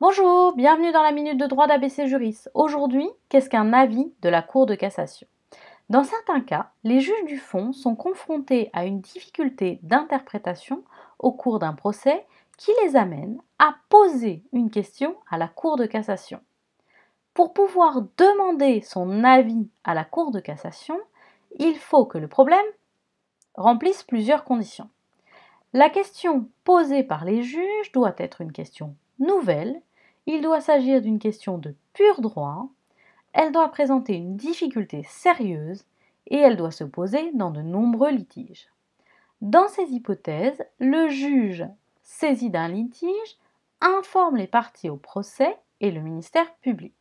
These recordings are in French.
Bonjour, bienvenue dans la minute de droit d'ABC Juris. Aujourd'hui, qu'est-ce qu'un avis de la Cour de cassation Dans certains cas, les juges du fond sont confrontés à une difficulté d'interprétation au cours d'un procès qui les amène à poser une question à la Cour de cassation. Pour pouvoir demander son avis à la Cour de cassation, il faut que le problème remplisse plusieurs conditions. La question posée par les juges doit être une question nouvelle, il doit s'agir d'une question de pur droit, elle doit présenter une difficulté sérieuse et elle doit se poser dans de nombreux litiges. Dans ces hypothèses, le juge saisi d'un litige informe les parties au procès et le ministère public.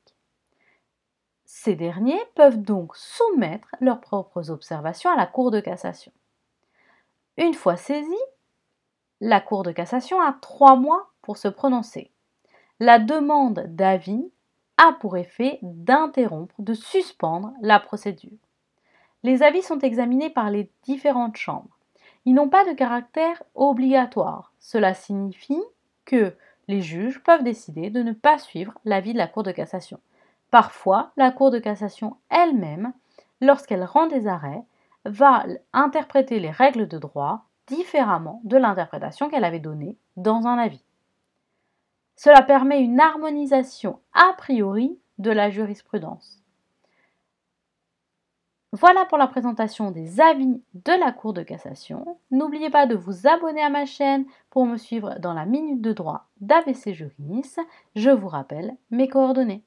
Ces derniers peuvent donc soumettre leurs propres observations à la Cour de cassation. Une fois saisie, la Cour de cassation a trois mois pour se prononcer. La demande d'avis a pour effet d'interrompre, de suspendre la procédure. Les avis sont examinés par les différentes chambres. Ils n'ont pas de caractère obligatoire. Cela signifie que les juges peuvent décider de ne pas suivre l'avis de la Cour de cassation. Parfois, la Cour de cassation elle-même, lorsqu'elle rend des arrêts, va interpréter les règles de droit différemment de l'interprétation qu'elle avait donnée dans un avis. Cela permet une harmonisation a priori de la jurisprudence. Voilà pour la présentation des avis de la Cour de cassation. N'oubliez pas de vous abonner à ma chaîne pour me suivre dans la minute de droit d'ABC Juris. Je vous rappelle mes coordonnées.